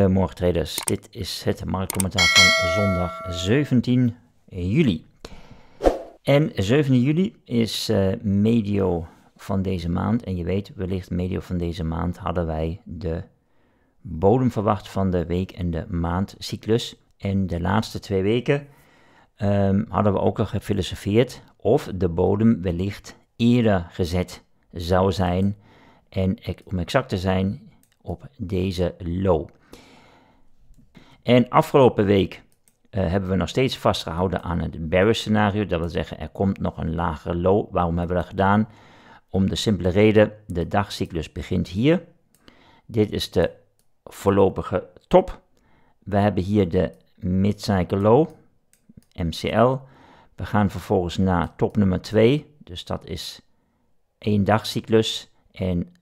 Goedemorgen traders, dit is het marktcommentaar van zondag 17 juli. En 17 juli is eh, medio van deze maand. En je weet, wellicht medio van deze maand hadden wij de bodem verwacht van de week- en de maandcyclus. En de laatste twee weken ehm, hadden we ook al gefilosofeerd of de bodem wellicht eerder gezet zou zijn. En om exact te zijn, op deze low. En afgelopen week eh, hebben we nog steeds vastgehouden aan het bearish scenario. Dat wil zeggen, er komt nog een lagere low. Waarom hebben we dat gedaan? Om de simpele reden, de dagcyclus begint hier. Dit is de voorlopige top. We hebben hier de mid-cycle low, MCL. We gaan vervolgens naar top nummer 2. Dus dat is één dagcyclus. En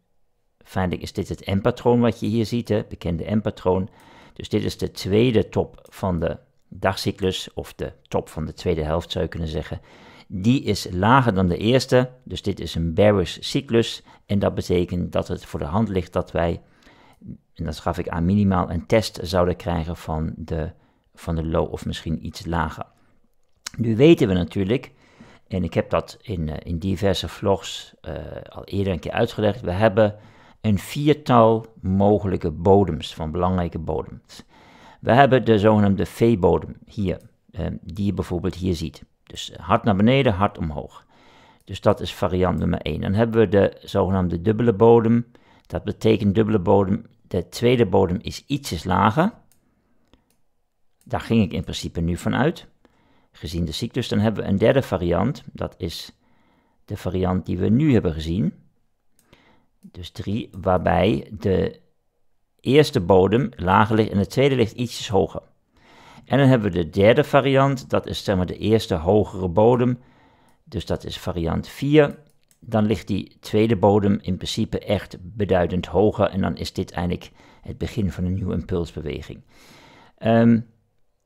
feitelijk is dit het M-patroon wat je hier ziet, het bekende M-patroon. Dus dit is de tweede top van de dagcyclus, of de top van de tweede helft zou je kunnen zeggen. Die is lager dan de eerste, dus dit is een bearish cyclus. En dat betekent dat het voor de hand ligt dat wij, en dat gaf ik aan minimaal, een test zouden krijgen van de, van de low of misschien iets lager. Nu weten we natuurlijk, en ik heb dat in, eh, in diverse vlogs eh, al eerder een keer uitgelegd, we hebben een viertal mogelijke bodems, van belangrijke bodems. We hebben de zogenaamde V-bodem hier, eh, die je bijvoorbeeld hier ziet. Dus hard naar beneden, hard omhoog. Dus dat is variant nummer 1. Dan hebben we de zogenaamde dubbele bodem. Dat betekent dubbele bodem. De tweede bodem is ietsjes lager. Daar ging ik in principe nu van uit, gezien de ziektes, dan hebben we een derde variant. Dat is de variant die we nu hebben gezien. Dus 3, waarbij de eerste bodem lager ligt en de tweede ligt ietsjes hoger. En dan hebben we de derde variant, dat is zeg maar de eerste hogere bodem. Dus dat is variant 4. Dan ligt die tweede bodem in principe echt beduidend hoger. En dan is dit eigenlijk het begin van een nieuwe impulsbeweging. Ehm,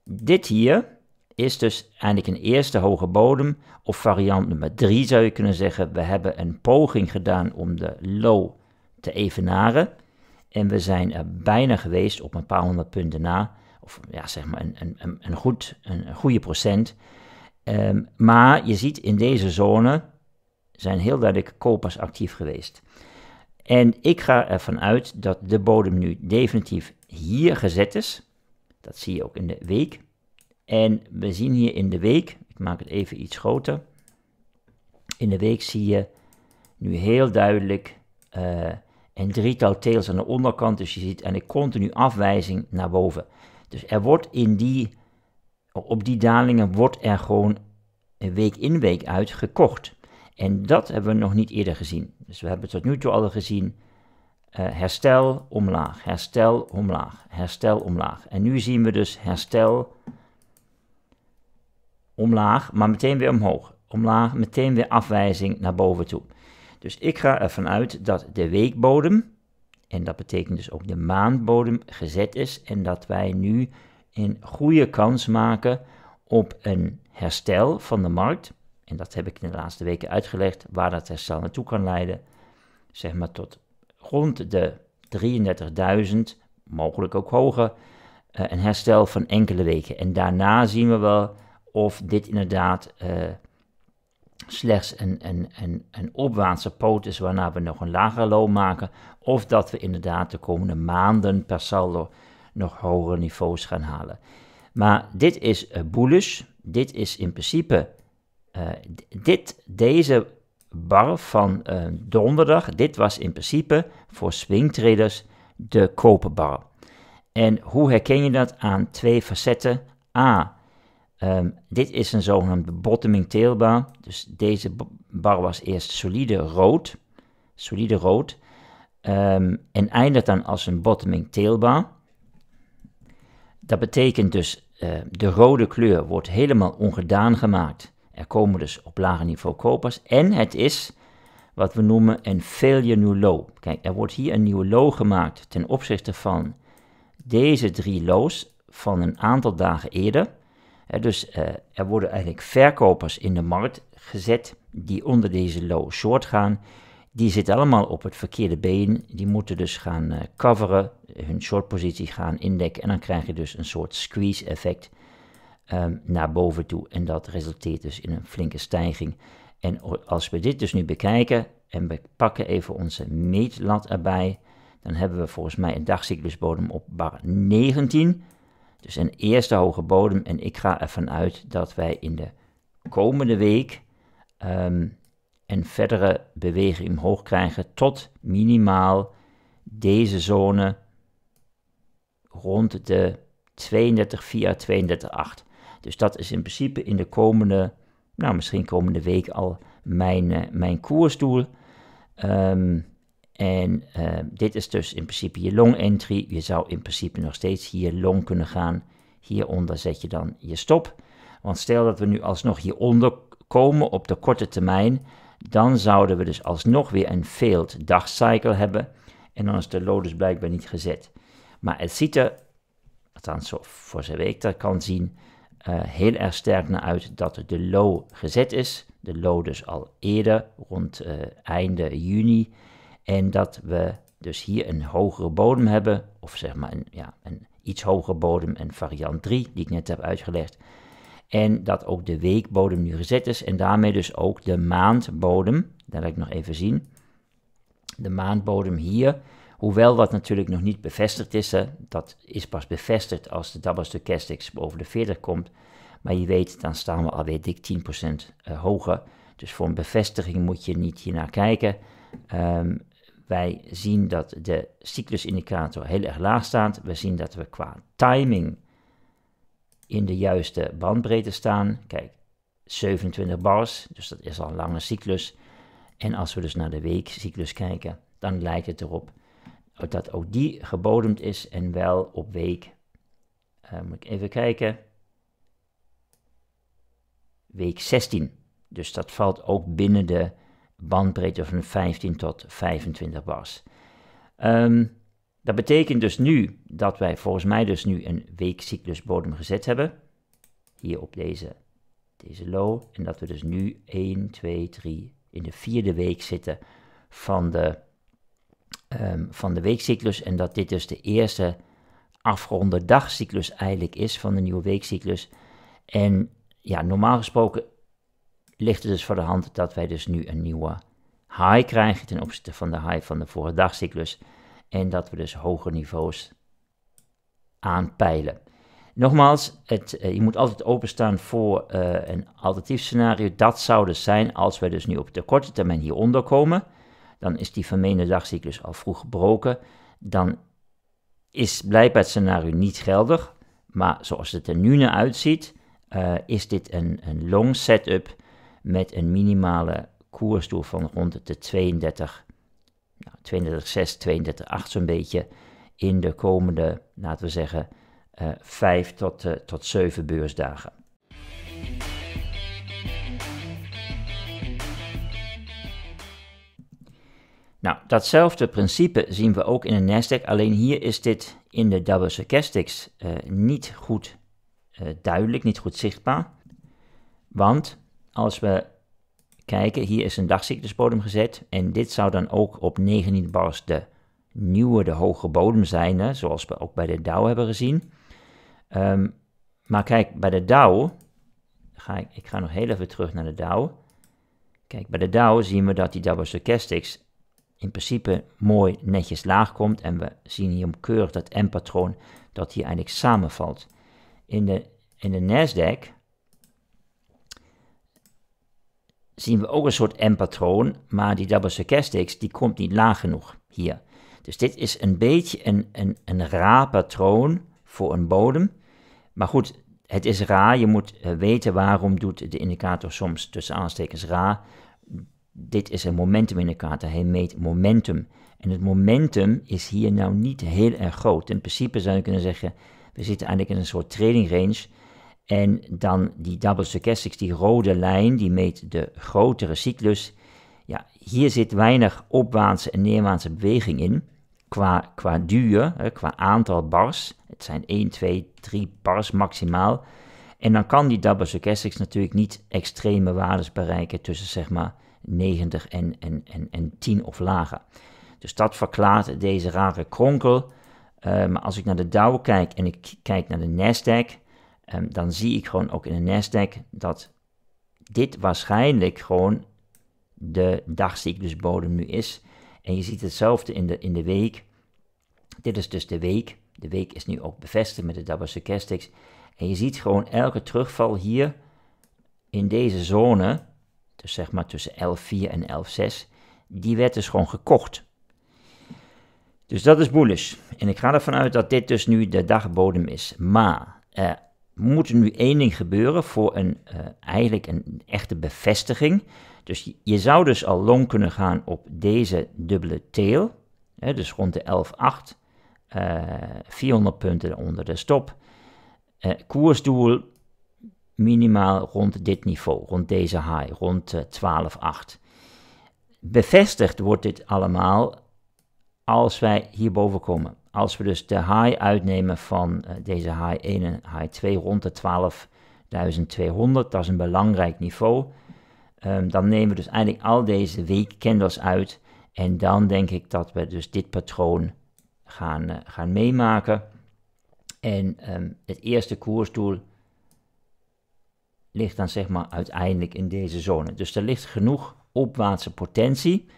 dit hier is dus eigenlijk een eerste hoge bodem, of variant nummer 3 zou je kunnen zeggen. We hebben een poging gedaan om de low te evenaren. En we zijn er bijna geweest op een paar honderd punten na. Of ja, zeg maar een, een, een, goed, een, goede procent. Ehm, maar je ziet in deze zone zijn heel duidelijk kopers actief geweest. En ik ga ervan uit dat de bodem nu definitief hier gezet is. Dat zie je ook in de week. En we zien hier in de week, ik maak het even iets groter. In de week zie je nu heel duidelijk eh, een drietal tails aan de onderkant. Dus je ziet en een continu afwijzing naar boven. Dus er wordt in die, op die dalingen wordt er gewoon week in week uit gekocht. En dat hebben we nog niet eerder gezien. Dus we hebben tot nu toe al gezien eh, herstel omlaag, herstel omlaag, herstel omlaag. En nu zien we dus herstel omlaag, maar meteen weer omhoog. Omlaag, meteen weer afwijzing naar boven toe. Dus ik ga ervan uit dat de weekbodem, en dat betekent dus ook de maandbodem, gezet is. En dat wij nu een goede kans maken op een herstel van de markt. En dat heb ik in de laatste weken uitgelegd, waar dat herstel naartoe kan leiden. Zeg maar tot rond de 33.000, mogelijk ook hoger, eh, een herstel van enkele weken. En daarna zien we wel of dit inderdaad eh, slechts een, een, een, een opwaartse poot is waarna we nog een lager loon maken, of dat we inderdaad de komende maanden per saldo nog hogere niveaus gaan halen. Maar dit is uh, bullish, dit is in principe, eh, dit, deze bar van donderdag, dit was in principe voor swingtraders de koperbar. En hoe herken je dat aan twee facetten? A, Ehm, dit is een zogenaamde bottoming tailbar. Dus deze bar was eerst solide rood. Solide rood. Ehm, en eindigt dan als een bottoming tailbar. Dat betekent dus uh, de rode kleur wordt helemaal ongedaan gemaakt. Er komen dus op lager niveau kopers. En het is wat we noemen een failure new low. Kijk, er wordt hier een nieuwe low gemaakt ten opzichte van deze drie lows van een aantal dagen eerder. Eh, dus eh, er worden eigenlijk verkopers in de markt gezet die onder deze low short gaan. Die zitten allemaal op het verkeerde been. Die moeten dus gaan eh, coveren, hun shortpositie gaan indekken. En dan krijg je dus een soort squeeze effect ehm, naar boven toe. En dat resulteert dus in een flinke stijging. En als we dit dus nu bekijken en we pakken even onze meetlat erbij, dan hebben we volgens mij een dagcyclusbodem op bar 19. Dus een eerste hoge bodem. En ik ga ervan uit dat wij in de komende week um, een verdere beweging omhoog krijgen tot minimaal deze zone rond de 32,4, 32,8. Dus dat is in principe in de komende, nou misschien komende week al mijn, eh, mijn koersdoel. Ehm, en ehm, dit is dus in principe je long entry. Je zou in principe nog steeds hier long kunnen gaan. Hieronder zet je dan je stop. Want stel dat we nu alsnog hieronder komen op de korte termijn, dan zouden we dus alsnog weer een failed dagcycle hebben. En dan is de low dus blijkbaar niet gezet. Maar het ziet er, althans voor zijn week dat kan zien, eh, heel erg sterk naar uit dat de low gezet is. De low dus al eerder, rond uh, einde juni. En dat we dus hier een hogere bodem hebben, of zeg maar een, ja, een iets hogere bodem en variant 3, die ik net heb uitgelegd. En dat ook de weekbodem nu gezet is en daarmee dus ook de maandbodem, dat laat ik nog even zien. De maandbodem hier, hoewel dat natuurlijk nog niet bevestigd is, hè, dat is pas bevestigd als de Double Stochastics boven de 40 komt. Maar je weet, dan staan we alweer dik 10% eh, hoger. Dus voor een bevestiging moet je niet hiernaar kijken. Um, wij zien dat de cyclusindicator heel erg laag staat. We zien dat we qua timing in de juiste bandbreedte staan. Kijk, 27 bars, dus dat is al een lange cyclus. En als we dus naar de weekcyclus kijken, dan lijkt het erop dat ook die gebodemd is en wel op week. Eh, moet ik even kijken. Week 16. Dus dat valt ook binnen de bandbreedte van 15 tot 25 bars. Ehm, dat betekent dus nu dat wij volgens mij dus nu een weekcyclusbodem gezet hebben. Hier op deze, deze low. En dat we dus nu 1, 2, 3 in de vierde week zitten van de, ehm, van de weekcyclus. En dat dit dus de eerste afgeronde dagcyclus eigenlijk is van de nieuwe weekcyclus. En ja, normaal gesproken ligt het dus voor de hand dat wij dus nu een nieuwe high krijgen ten opzichte van de high van de vorige dagcyclus. En dat we dus hogere niveaus aanpeilen. Nogmaals, het, eh, je moet altijd openstaan voor eh, een alternatief scenario. Dat zou dus zijn als wij dus nu op de korte termijn hieronder komen. Dan is die vermeende dagcyclus al vroeg gebroken. Dan is blijkbaar het scenario niet geldig. Maar zoals het er nu naar uitziet, eh, is dit een, een long setup met een minimale koersdoel van rond de 32, nou, 32,6, 32,8 zo'n beetje in de komende, laten we zeggen, uh, eh, 5 tot, eh, tot 7 beursdagen. Nou, datzelfde principe zien we ook in de Nasdaq, alleen hier is dit in de Double Stochastics eh, niet goed duidelijk, niet goed zichtbaar. Want als we kijken, hier is een dagziektesbodem gezet. En dit zou dan ook op 19 bars de nieuwe, de hoge bodem zijn, hè, zoals we ook bij de Dow hebben gezien. Ehm, maar kijk, bij de Dow, ga ik, ik ga nog heel even terug naar de Dow. Kijk, bij de Dow zien we dat die Double Stochastics in principe mooi netjes laag komt. En we zien hier keurig dat M-patroon dat hier eigenlijk samenvalt. In de, in de Nasdaq zien we ook een soort M-patroon, maar die double stochastics die komt niet laag genoeg hier. Dus dit is een beetje een, een, een raar patroon voor een bodem. Maar goed, het is raar. Je moet eh, weten waarom doet de indicator soms tussen aanstekens raar. Dit is een momentumindicator. Hij meet momentum. En het momentum is hier nou niet heel erg groot. In principe zou je kunnen zeggen, we zitten eigenlijk in een soort trading range en dan die double stochastics, die rode lijn, die meet de grotere cyclus. Ja, hier zit weinig opwaartse en neerwaartse beweging in. Qua, qua duur, qua aantal bars. Het zijn 1, 2, 3 bars maximaal. En dan kan die double stochastics natuurlijk niet extreme waardes bereiken tussen zeg maar 90 en, en, en, en 10 of lager. Dus dat verklaart deze rare kronkel. Eh, maar als ik naar de Dow kijk en ik kijk naar de Nasdaq, Ehm, dan zie ik gewoon ook in de Nasdaq dat dit waarschijnlijk gewoon de dagcyclusbodem nu is. En je ziet hetzelfde in de, in de week. Dit is dus de week. De week is nu ook bevestigd met de double stochastics. En je ziet gewoon elke terugval hier in deze zone, dus zeg maar tussen 11.4 en 11.6, die werd dus gewoon gekocht. Dus dat is bullish. En ik ga ervan uit dat dit dus nu de dagbodem is. Maar eh, moet nu één ding gebeuren voor een, eh, eigenlijk een echte bevestiging. Dus je zou dus al long kunnen gaan op deze dubbele tail, hè, dus rond de 11,8, 400 eh, punten onder de stop. Eh, koersdoel minimaal rond dit niveau, rond deze high, rond 12,8. Bevestigd wordt dit allemaal als wij hierboven komen. Als we dus de high uitnemen van eh, deze high 1 en high 2 rond de 12.200, dat is een belangrijk niveau. Ehm, dan nemen we dus eigenlijk al deze candles uit. En dan denk ik dat we dus dit patroon gaan, eh, gaan meemaken. En ehm, het eerste koersdoel ligt dan zeg maar uiteindelijk in deze zone. Dus er ligt genoeg opwaartse potentie.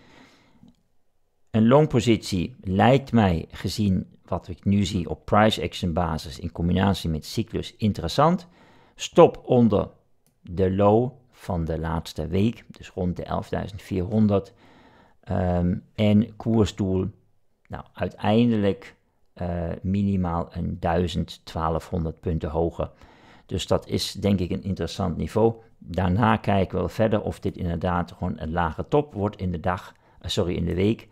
Een longpositie lijkt mij gezien wat ik nu zie op price action basis in combinatie met cyclus interessant. Stop onder de low van de laatste week, dus rond de 11.400. Ehm, en koersdoel, nou uiteindelijk eh, minimaal een 1200 punten hoger. Dus dat is denk ik een interessant niveau. Daarna kijken we wel verder of dit inderdaad gewoon een lage top wordt in de dag, eh, sorry, in de week.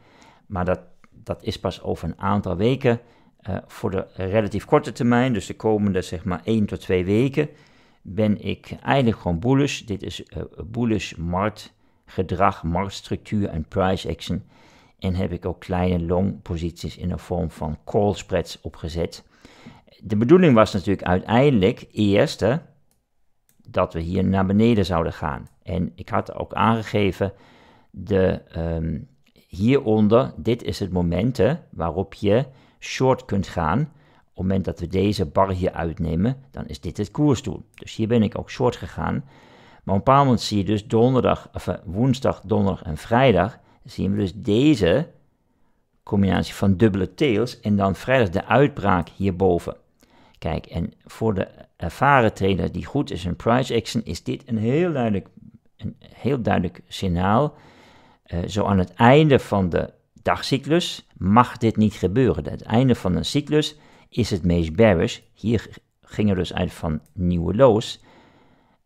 Maar dat, dat is pas over een aantal weken eh, voor de relatief korte termijn, dus de komende zeg maar 1 tot 2 weken, ben ik eigenlijk gewoon bullish. Dit is uh, bullish marktgedrag, marktstructuur en price action. En heb ik ook kleine long posities in de vorm van call spreads opgezet. De bedoeling was natuurlijk uiteindelijk eerst dat we hier naar beneden zouden gaan. En ik had ook aangegeven de, ehm, hieronder, dit is het moment waarop je short kunt gaan. Op het moment dat we deze bar hier uitnemen, dan is dit het koersdoel. Dus hier ben ik ook short gegaan. Maar op een bepaald moment zie je dus donderdag, of eh, woensdag, donderdag en vrijdag, zien we dus deze combinatie van dubbele tails en dan vrijdag de uitbraak hierboven. Kijk, en voor de ervaren trader die goed is in price action, is dit een heel duidelijk, een heel duidelijk signaal eh, zo aan het einde van de dagcyclus mag dit niet gebeuren. Het einde van een cyclus is het meest bearish. Hier ging er dus uit van nieuwe lows.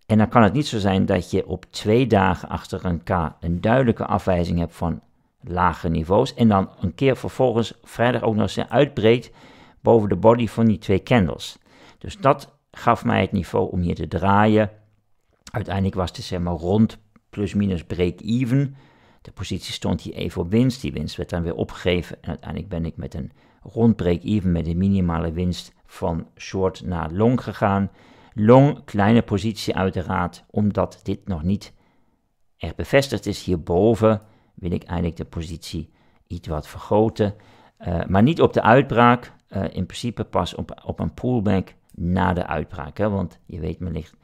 En dan kan het niet zo zijn dat je op twee dagen achter een k een duidelijke afwijzing hebt van lage niveaus. En dan een keer vervolgens vrijdag ook nog eens uitbreekt boven de body van die twee candles. Dus dat gaf mij het niveau om hier te draaien. Uiteindelijk was het zeg maar rond plus minus break even. De positie stond hier even op winst. Die winst werd dan weer opgegeven. En uiteindelijk ben ik met een rond even met een minimale winst van short naar long gegaan. Long, kleine positie uiteraard, omdat dit nog niet echt bevestigd is. Hierboven wil ik eigenlijk de positie iets wat vergroten. Eh, maar niet op de uitbraak. Eh, in principe pas op, op een pullback na de uitbraak. Hè? Want je weet wellicht,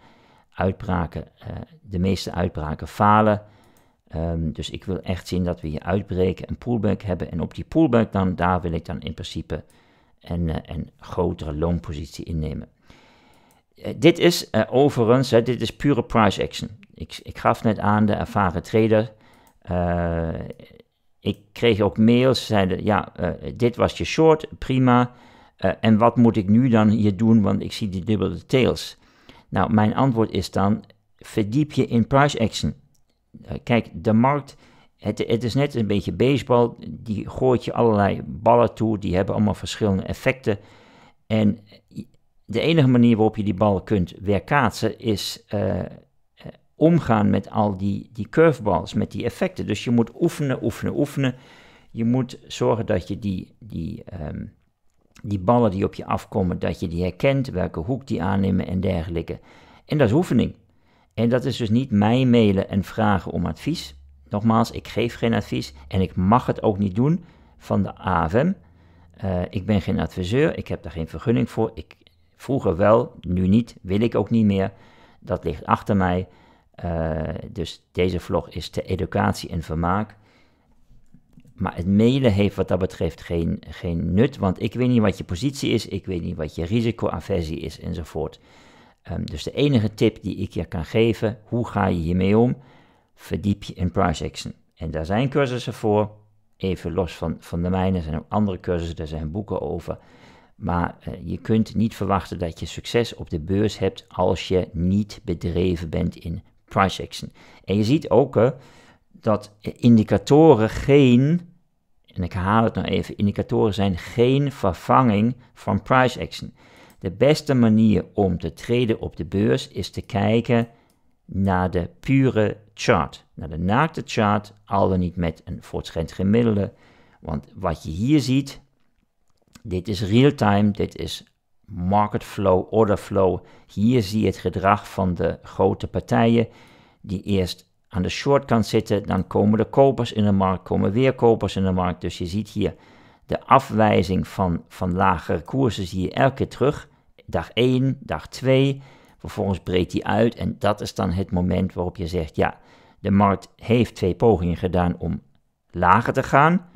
uitbraken, eh, de meeste uitbraken falen. Ehm, dus ik wil echt zien dat we hier uitbreken, een pullback hebben. En op die pullback dan, daar wil ik dan in principe een, eh, een grotere loonpositie innemen. Eh, dit is uh, overigens, dit is pure price action. Ik, ik gaf net aan, de ervaren trader. ik kreeg ook mails, zeiden, ja, dit was je short, prima. en wat moet ik nu dan hier doen, want ik zie die dubbele tails. Nou, mijn antwoord is dan, verdiep je in price action. Eh, kijk, de markt, het, het, is net een beetje baseball. Die gooit je allerlei ballen toe. Die hebben allemaal verschillende effecten. En de enige manier waarop je die bal kunt weerkaatsen is eh, eh, omgaan met al die, die curveballs, met die effecten. Dus je moet oefenen, oefenen, oefenen. Je moet zorgen dat je die, die, ehm, die ballen die op je afkomen, dat je die herkent, welke hoek die aannemen en dergelijke. En dat is oefening. En dat is dus niet mij mailen en vragen om advies. Nogmaals, ik geef geen advies en ik mag het ook niet doen van de AFM. Eh, ik ben geen adviseur, ik heb daar geen vergunning voor. Ik, vroeger wel, nu niet, wil ik ook niet meer. Dat ligt achter mij. Eh, dus deze vlog is ter educatie en vermaak. Maar het mailen heeft wat dat betreft geen, geen nut, want ik weet niet wat je positie is, ik weet niet wat je risicoaversie is enzovoort. Ehm, dus de enige tip die ik je kan geven, hoe ga je hiermee om? Verdiep je in price action. En daar zijn cursussen voor, even los van, van de mijne, er zijn ook andere cursussen, er zijn boeken over. Maar eh, je kunt niet verwachten dat je succes op de beurs hebt als je niet bedreven bent in price action. En je ziet ook dat indicatoren geen, en ik haal het nou even, indicatoren zijn geen vervanging van price action. De beste manier om te treden op de beurs is te kijken naar de pure chart, naar de naakte chart, al dan niet met een voortschrijdend gemiddelde. Want wat je hier ziet, dit is real-time, dit is market flow, order flow. Hier zie je het gedrag van de grote partijen die eerst aan de shortkant zitten, dan komen de kopers in de markt, komen weer kopers in de markt. Dus je ziet hier de afwijzing van, van lagere koersen zie je elke keer terug dag 1, dag 2. Vervolgens breekt die uit en dat is dan het moment waarop je zegt, ja, de markt heeft twee pogingen gedaan om lager te gaan.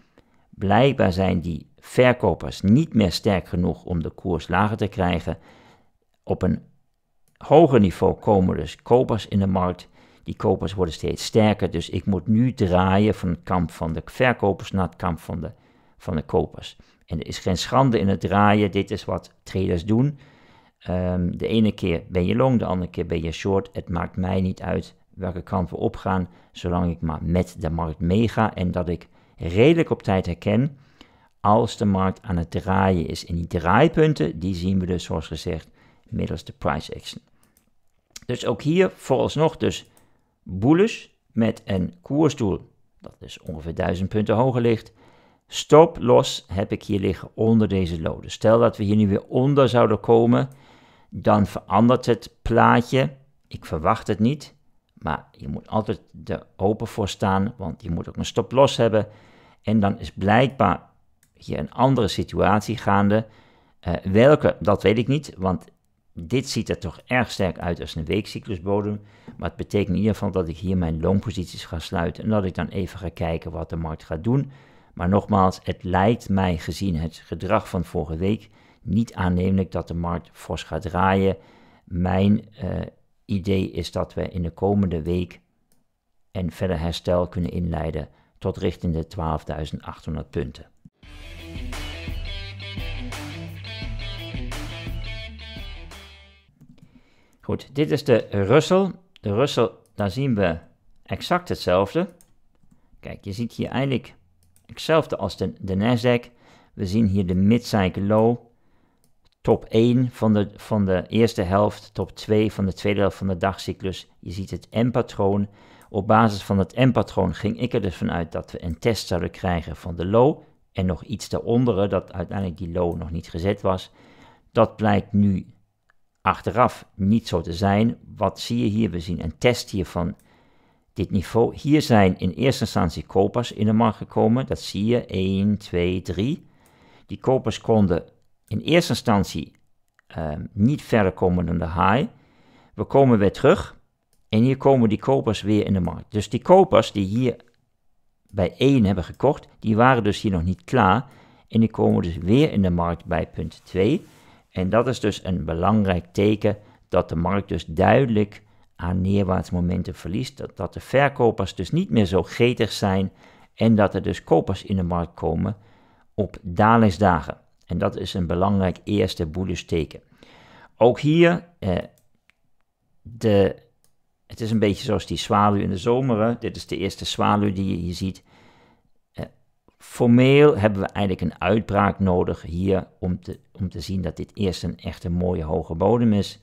Blijkbaar zijn die verkopers niet meer sterk genoeg om de koers lager te krijgen. Op een hoger niveau komen dus kopers in de markt. Die kopers worden steeds sterker, dus ik moet nu draaien van het kamp van de verkopers naar het kamp van de, van de kopers. En er is geen schande in het draaien, dit is wat traders doen. Ehm, de ene keer ben je long, de andere keer ben je short. Het maakt mij niet uit welke kant we opgaan, zolang ik maar met de markt meega en dat ik redelijk op tijd herken als de markt aan het draaien is. En die draaipunten, die zien we dus zoals gezegd middels de price action. Dus ook hier vooralsnog dus bullish met een koersdoel dat dus ongeveer 1000 punten hoger ligt. Stop los heb ik hier liggen onder deze loden. Dus stel dat we hier nu weer onder zouden komen, dan verandert het plaatje. Ik verwacht het niet, maar je moet altijd er open voor staan, want je moet ook een stop los hebben. En dan is blijkbaar hier een andere situatie gaande. Eh, welke, dat weet ik niet, want dit ziet er toch erg sterk uit als een weekcyclusbodem. Maar het betekent in ieder geval dat ik hier mijn loonposities ga sluiten en dat ik dan even ga kijken wat de markt gaat doen. Maar nogmaals, het lijkt mij gezien het gedrag van vorige week niet aannemelijk dat de markt fors gaat draaien. Mijn eh, idee is dat we in de komende week en verder herstel kunnen inleiden tot richting de 12.800 punten. Goed, dit is de Russell. De Russell, daar zien we exact hetzelfde. Kijk, je ziet hier eigenlijk hetzelfde als de, de Nasdaq. We zien hier de mid-cycle low top 1 van de, van de eerste helft, top 2 van de tweede helft van de dagcyclus. Je ziet het M-patroon. Op basis van het M-patroon ging ik er dus vanuit dat we een test zouden krijgen van de low en nog iets daaronder, dat uiteindelijk die low nog niet gezet was. Dat blijkt nu achteraf niet zo te zijn. Wat zie je hier? We zien een test hier van dit niveau. Hier zijn in eerste instantie kopers in de markt gekomen. Dat zie je, 1, 2, 3. Die kopers konden in eerste instantie ehm, niet verder komen dan de high. We komen weer terug en hier komen die kopers weer in de markt. Dus die kopers die hier bij 1 hebben gekocht, die waren dus hier nog niet klaar. En die komen dus weer in de markt bij punt 2. En dat is dus een belangrijk teken dat de markt dus duidelijk aan neerwaarts momenten verliest. Dat, dat de verkopers dus niet meer zo getig zijn en dat er dus kopers in de markt komen op dalingsdagen. En dat is een belangrijk eerste boelisch Ook hier, eh, de, het is een beetje zoals die zwaluw in de zomer. Dit is de eerste zwaluw die je hier ziet. Eh, formeel hebben we eigenlijk een uitbraak nodig hier om te, om te zien dat dit eerst een echte mooie hoge bodem is.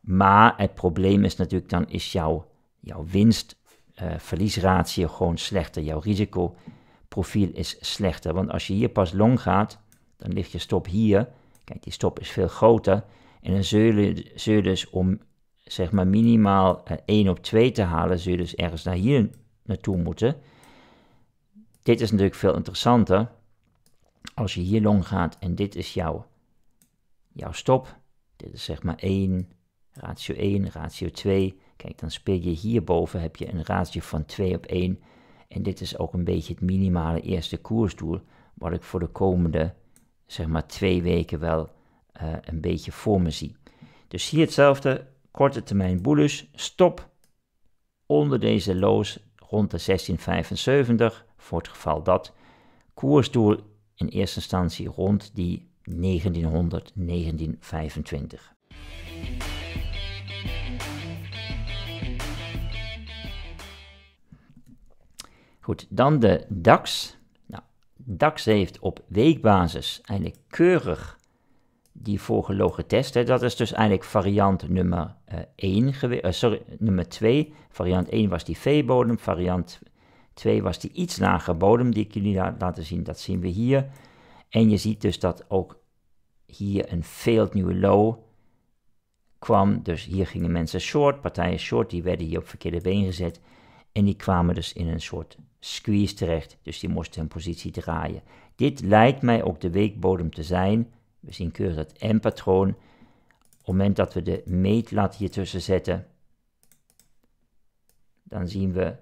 Maar het probleem is natuurlijk, dan is jouw, jouw winst-verliesratio eh, gewoon slechter. Jouw risicoprofiel is slechter. Want als je hier pas long gaat, dan ligt je stop hier. Kijk, die stop is veel groter. En dan zul je, dus om zeg maar minimaal 1 eh, op 2 te halen, zul je dus ergens naar hier naartoe moeten. Dit is natuurlijk veel interessanter als je hier lang gaat en dit is jouw, jouw stop. Dit is zeg maar 1, ratio 1, ratio 2. Kijk, dan speel je hierboven, heb je een ratio van 2 op 1. En dit is ook een beetje het minimale eerste koersdoel, wat ik voor de komende zeg maar twee weken wel eh, een beetje voor me zie. Dus hier hetzelfde, korte termijn boelus stop onder deze loos rond de 1675 voor het geval dat koersdoel in eerste instantie rond die 1900 1925. Goed, dan de DAX. DAX heeft op weekbasis eigenlijk keurig die vorige getest. Dat is dus eigenlijk variant nummer uh, sorry, nummer 2. Variant 1 was die V-bodem. Variant 2 was die iets lagere bodem die ik jullie laat laten zien. Dat zien we hier. En je ziet dus dat ook hier een veel nieuwe low kwam. Dus hier gingen mensen short. Partijen short, die werden hier op verkeerde been gezet. En die kwamen dus in een soort squeeze terecht, dus die moesten hun positie draaien. Dit lijkt mij ook de weekbodem te zijn. We zien keurig dat M-patroon. Op het moment dat we de meetlat hier tussen zetten, dan zien we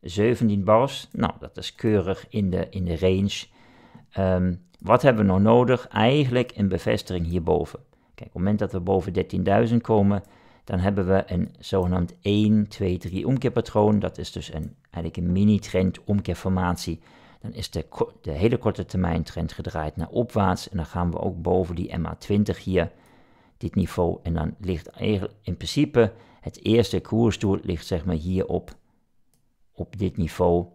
17 bars. Nou, dat is keurig in de, in de range. Ehm, wat hebben we nog nodig? Eigenlijk een bevestiging hierboven. Kijk, op het moment dat we boven 13.000 komen, dan hebben we een zogenaamd 1-2-3 omkeerpatroon. Dat is dus een, eigenlijk een mini-trend omkeerformatie. Dan is de, de hele korte termijn trend gedraaid naar opwaarts. En dan gaan we ook boven die MA20 hier, dit niveau. En dan ligt in principe het eerste koersdoel ligt zeg maar hier op, op dit niveau.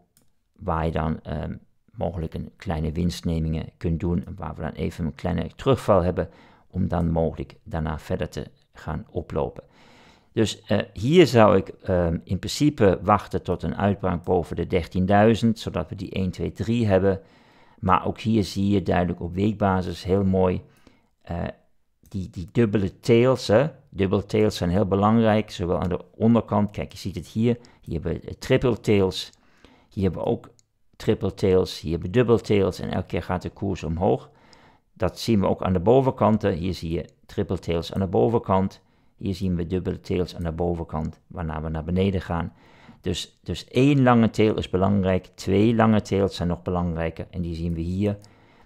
Waar je dan ehm, mogelijk een kleine winstnemingen kunt doen. Waar we dan even een kleine terugval hebben om dan mogelijk daarna verder te gaan oplopen. Dus eh, hier zou ik ehm, in principe wachten tot een uitbraak boven de 13.000, zodat we die 1, 2, 3 hebben. Maar ook hier zie je duidelijk op weekbasis heel mooi eh, die, die dubbele tails. Hè. Dubbele tails zijn heel belangrijk, zowel aan de onderkant, kijk je ziet het hier, hier hebben we eh, triple tails, hier hebben we ook triple tails, hier hebben we tails en elke keer gaat de koers omhoog. Dat zien we ook aan de bovenkanten, hier zie je triple tails aan de bovenkant, hier zien we dubbele tails aan de bovenkant, waarna we naar beneden gaan. Dus, dus één lange tail is belangrijk, twee lange tails zijn nog belangrijker en die zien we hier.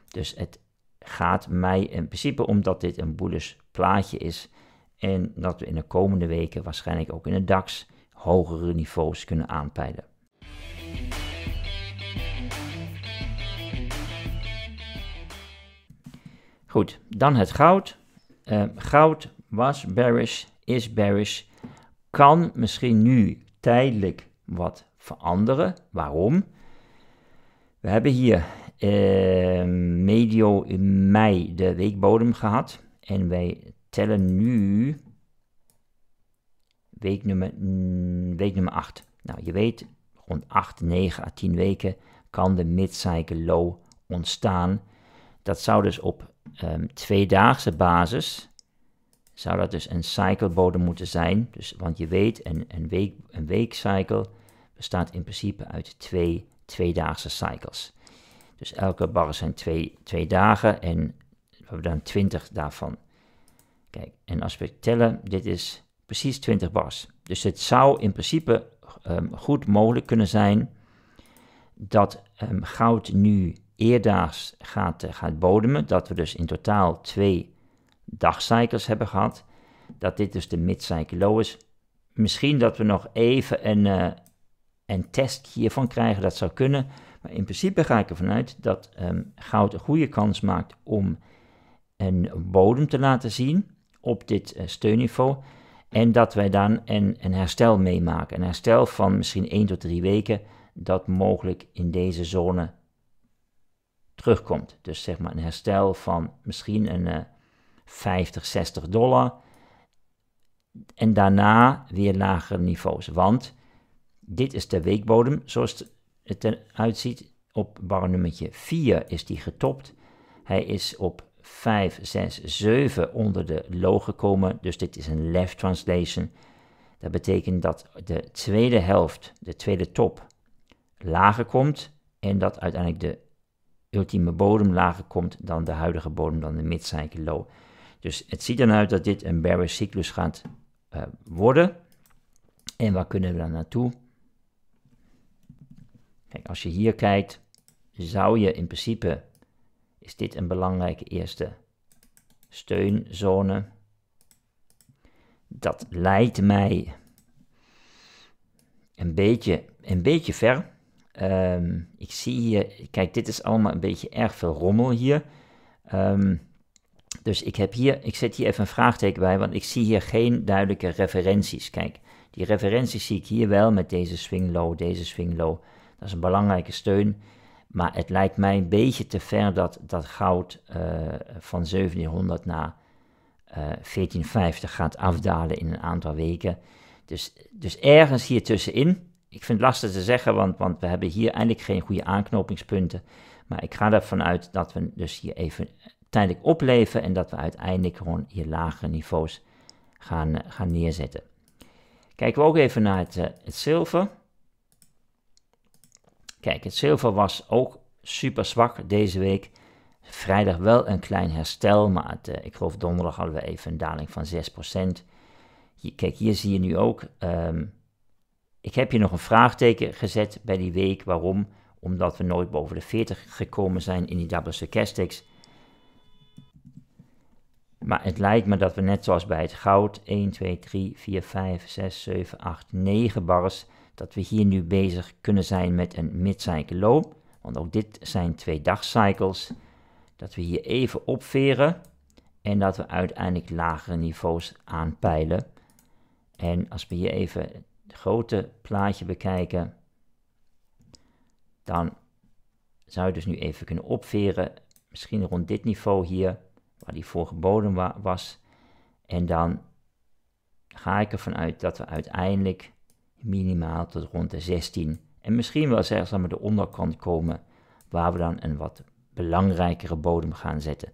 Dus het gaat mij in principe omdat dit een bullish plaatje is en dat we in de komende weken waarschijnlijk ook in de DAX hogere niveaus kunnen aanpeilen. Goed, dan het goud. Ehm, goud was bearish, is bearish, kan misschien nu tijdelijk wat veranderen. Waarom? We hebben hier ehm, medio in mei de weekbodem gehad en wij tellen nu week nummer, mm, week nummer 8. Nou, je weet, rond 8, 9 à 10 weken kan de mid-cycle low ontstaan. Dat zou dus op um, tweedaagse basis zou dat dus een cyclebodem moeten zijn. Dus, want je weet, een, een, week, een weekcycle bestaat in principe uit twee tweedaagse cycles. Dus elke bar zijn twee, twee dagen en we hebben dan 20 daarvan. Kijk, en als we tellen, dit is precies 20 bars. Dus het zou in principe ehm, goed mogelijk kunnen zijn dat ehm, goud nu eerdaags gaat, eh, gaat bodemen. Dat we dus in totaal twee dagcycles hebben gehad. Dat dit dus de mid is. Misschien dat we nog even een, eh, een test hiervan krijgen, dat zou kunnen. Maar in principe ga ik ervan uit dat ehm, goud een goede kans maakt om een bodem te laten zien op dit eh, steunniveau. En dat wij dan een, een herstel meemaken. Een herstel van misschien 1 tot 3 weken, dat mogelijk in deze zone terugkomt. Dus zeg maar een herstel van misschien een, eh, 50, 60 dollar. En daarna weer lagere niveaus. Want dit is de weekbodem zoals het eruit ziet. Op bar nummertje 4 is die getopt. Hij is op 5, 6, 7 onder de low gekomen. Dus dit is een left translation. Dat betekent dat de tweede helft, de tweede top, lager komt. En dat uiteindelijk de ultieme bodem lager komt dan de huidige bodem, dan de mid-cycle low. Dus het ziet eruit dat dit een bearish cyclus gaat eh, worden. En waar kunnen we dan naartoe? Kijk, als je hier kijkt, zou je in principe, is dit een belangrijke eerste steunzone. Dat leidt mij een beetje, een beetje ver. Ehm, ik zie hier, kijk, dit is allemaal een beetje erg veel rommel hier. Ehm. Dus ik, heb hier, ik zet hier even een vraagteken bij, want ik zie hier geen duidelijke referenties. Kijk, die referenties zie ik hier wel met deze swing low, deze swing low. Dat is een belangrijke steun. Maar het lijkt mij een beetje te ver dat dat goud eh, van 1700 naar uh, eh, 1450 gaat afdalen in een aantal weken. Dus, dus ergens hier tussenin. Ik vind het lastig te zeggen, want, want we hebben hier eigenlijk geen goede aanknopingspunten. Maar ik ga ervan uit dat we dus hier even tijdelijk opleven en dat we uiteindelijk gewoon hier lagere niveaus gaan, eh, gaan neerzetten. Kijken we ook even naar eh, het, zilver. Kijk, het zilver was ook super zwak deze week. Vrijdag wel een klein herstel, maar eh, ik geloof donderdag hadden we even een daling van 6%. kijk, hier zie je nu ook. Ehm, ik heb hier nog een vraagteken gezet bij die week. Waarom? Omdat we nooit boven de 40 gekomen zijn in die double stochastics. Maar het lijkt me dat we net zoals bij het goud, 1, 2, 3, 4, 5, 6, 7, 8, 9 bars, dat we hier nu bezig kunnen zijn met een mid-cycle Want ook dit zijn twee dagcycles. Dat we hier even opveren en dat we uiteindelijk lagere niveaus aanpeilen. En als we hier even het grote plaatje bekijken, dan zou je dus nu even kunnen opveren. Misschien rond dit niveau hier waar die vorige bodem was. En dan ga ik ervan uit dat we uiteindelijk minimaal tot rond de 16 en misschien wel zelfs aan de onderkant komen, waar we dan een wat belangrijkere bodem gaan zetten.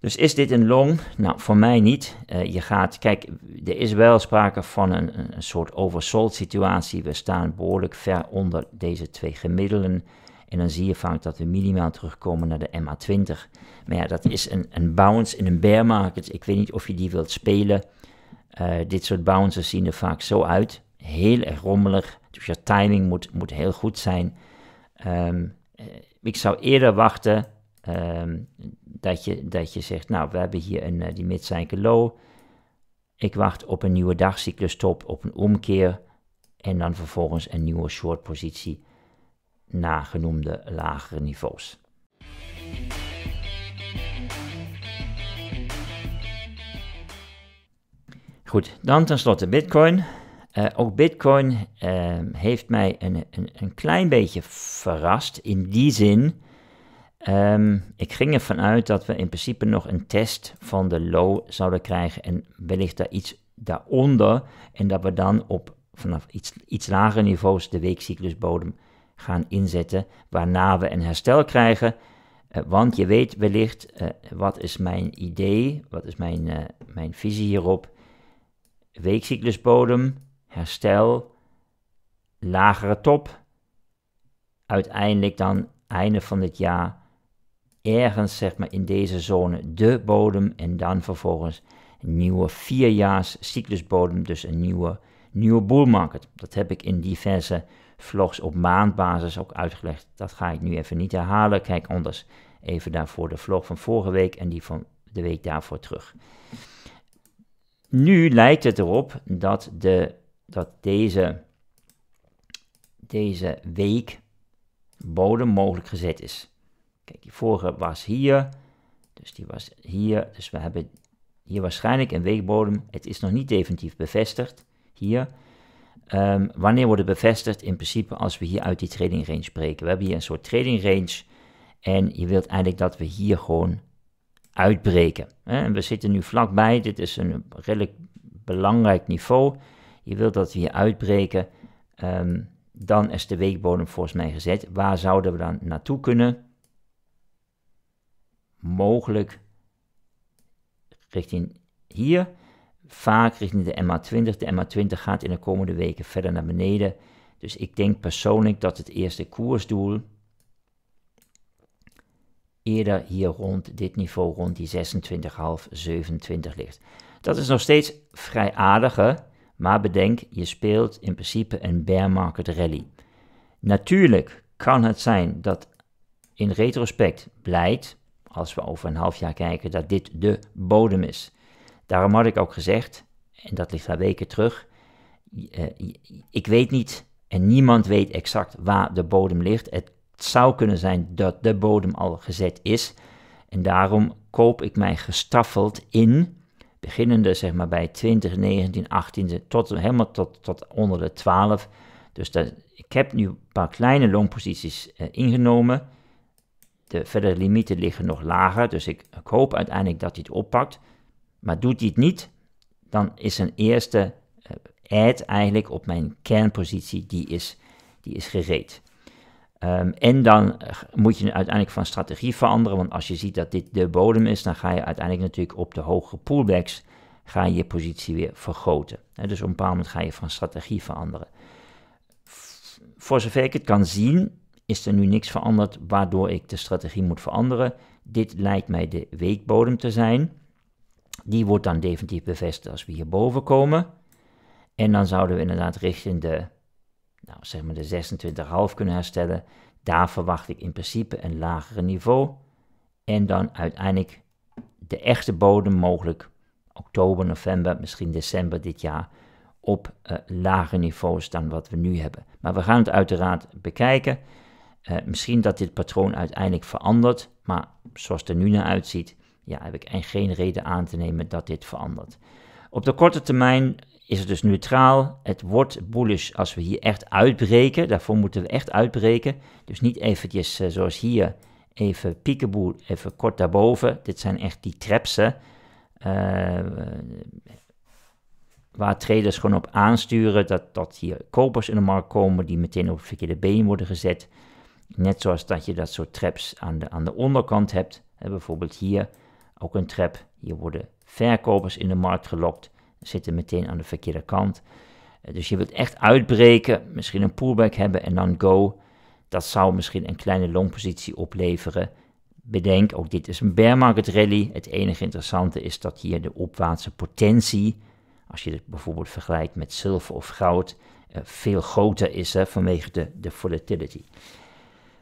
Dus is dit een long? Nou, voor mij niet. Eh, je gaat, kijk, er is wel sprake van een, een soort oversold situatie. We staan behoorlijk ver onder deze twee gemiddelden. En dan zie je vaak dat we minimaal terugkomen naar de MA20. Maar ja, dat is een, een bounce in een bear market. Ik weet niet of je die wilt spelen. Eh, dit soort bounces zien er vaak zo uit. Heel erg rommelig. Dus je timing moet, moet heel goed zijn. Ehm, eh, ik zou eerder wachten ehm, dat, je, dat je zegt, nou, we hebben hier een, eh, die mid-cycle low. Ik wacht op een nieuwe dagcyclus top, op een omkeer. En dan vervolgens een nieuwe short positie nagenoemde lagere niveaus. Goed, dan tenslotte Bitcoin. Eh, ook Bitcoin eh, heeft mij een, een, een, klein beetje verrast in die zin. Ehm, ik ging ervan uit dat we in principe nog een test van de low zouden krijgen en wellicht daar iets daaronder. En dat we dan op vanaf iets, iets lagere niveaus de weekcyclusbodem gaan inzetten, waarna we een herstel krijgen. Eh, want je weet wellicht, eh, wat is mijn idee, wat is mijn, eh, mijn visie hierop? Weekcyclusbodem, herstel, lagere top. Uiteindelijk dan einde van dit jaar ergens zeg maar in deze zone de bodem en dan vervolgens een nieuwe vierjaars cyclusbodem, dus een nieuwe, nieuwe bull market. Dat heb ik in diverse vlogs op maandbasis ook uitgelegd. Dat ga ik nu even niet herhalen. Kijk anders even daarvoor de vlog van vorige week en die van de week daarvoor terug. Nu lijkt het erop dat, de, dat deze, deze week bodem mogelijk gezet is. Kijk, die vorige was hier, dus die was hier. Dus we hebben hier waarschijnlijk een weekbodem. Het is nog niet definitief bevestigd hier. Um, wanneer het bevestigd? In principe als we hier uit die trading range spreken. We hebben hier een soort trading range. En je wilt eigenlijk dat we hier gewoon uitbreken. En we zitten nu vlakbij. Dit is een redelijk belangrijk niveau. Je wilt dat we hier uitbreken. Ehm, dan is de weekbodem volgens mij gezet. Waar zouden we dan naartoe kunnen? Mogelijk richting hier vaak richting de MA20. De MA20 gaat in de komende weken verder naar beneden. Dus ik denk persoonlijk dat het eerste koersdoel eerder hier rond dit niveau, rond die 26,5, 27 ligt. Dat is nog steeds vrij aardige, maar bedenk, je speelt in principe een bear market rally. Natuurlijk kan het zijn dat in retrospect blijkt, als we over een half jaar kijken, dat dit de bodem is. Daarom had ik ook gezegd, en dat ligt daar weken terug, eh, ik weet niet en niemand weet exact waar de bodem ligt. Het zou kunnen zijn dat de bodem al gezet is. En daarom koop ik mij gestaffeld in, beginnende zeg maar bij 20, 19, 18, tot, helemaal tot, tot onder de 12. Dus ik heb nu een paar kleine longposities eh, ingenomen. De verdere limieten liggen nog lager, dus ik, ik hoop uiteindelijk dat hij het oppakt. Maar doet hij het niet, dan is een eerste eh, ad eigenlijk op mijn kernpositie, die is, die is gereed. Ehm, en dan eh, moet je uiteindelijk van strategie veranderen, want als je ziet dat dit de bodem is, dan ga je uiteindelijk natuurlijk op de hogere pullbacks ga je je positie weer vergroten. dus op een bepaald moment ga je van strategie veranderen. Voor zover ik het kan zien, is er nu niks veranderd waardoor ik de strategie moet veranderen. Dit lijkt mij de weekbodem te zijn. Die wordt dan definitief bevestigd als we hierboven komen. En dan zouden we inderdaad richting de, nou, zeg maar de 26,5 kunnen herstellen. Daar verwacht ik in principe een lagere niveau. En dan uiteindelijk de echte bodem mogelijk oktober, november, misschien december dit jaar op uh, eh, lagere niveaus dan wat we nu hebben. Maar we gaan het uiteraard bekijken. Eh, misschien dat dit patroon uiteindelijk verandert, maar zoals het er nu naar uitziet, ja, heb ik geen reden aan te nemen dat dit verandert. Op de korte termijn is het dus neutraal. Het wordt bullish als we hier echt uitbreken. Daarvoor moeten we echt uitbreken. Dus niet eventjes eh, zoals hier, even piekenboel, even kort daarboven. Dit zijn echt die trapsen. Eh, waar traders gewoon op aansturen dat, dat hier kopers in de markt komen die meteen op het verkeerde been worden gezet. Net zoals dat je dat soort traps aan de, aan de onderkant hebt. bijvoorbeeld hier ook een trap. Hier worden verkopers in de markt gelokt, zitten meteen aan de verkeerde kant. Eh, dus je wilt echt uitbreken, misschien een pullback hebben en dan go. Dat zou misschien een kleine longpositie opleveren. Bedenk, ook dit is een bear market rally. Het enige interessante is dat hier de opwaartse potentie, als je het bijvoorbeeld vergelijkt met zilver of goud, eh, veel groter is hè, vanwege de, de volatility.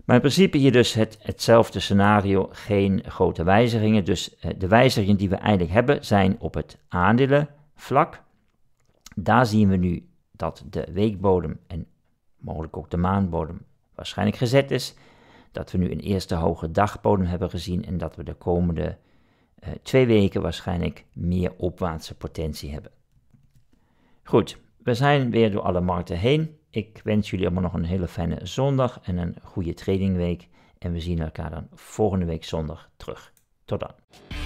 Maar in principe hier dus hetzelfde scenario, geen grote wijzigingen. Dus eh, de wijzigingen die we eigenlijk hebben zijn op het aandelenvlak. Daar zien we nu dat de weekbodem en mogelijk ook de maandbodem waarschijnlijk gezet is. Dat we nu een eerste hoge dagbodem hebben gezien en dat we de komende eh, twee weken waarschijnlijk meer opwaartse potentie hebben. Goed, we zijn weer door alle markten heen. Ik wens jullie allemaal nog een hele fijne zondag en een goede tradingweek. En we zien elkaar dan volgende week zondag terug. Tot dan.